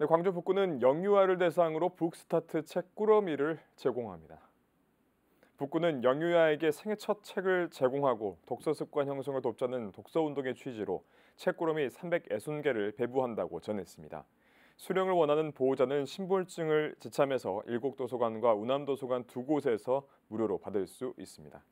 네, 광주 북구는 영유아를 대상으로 북스타트 책 꾸러미를 제공합니다. 북구는 영유아에게 생애 첫 책을 제공하고 독서 습관 형성을 돕자는 독서 운동의 취지로 책 꾸러미 360개를 배부한다고 전했습니다. 수령을 원하는 보호자는 신분증을 지참해서 일곡 도서관과 우남 도서관 두 곳에서 무료로 받을 수 있습니다.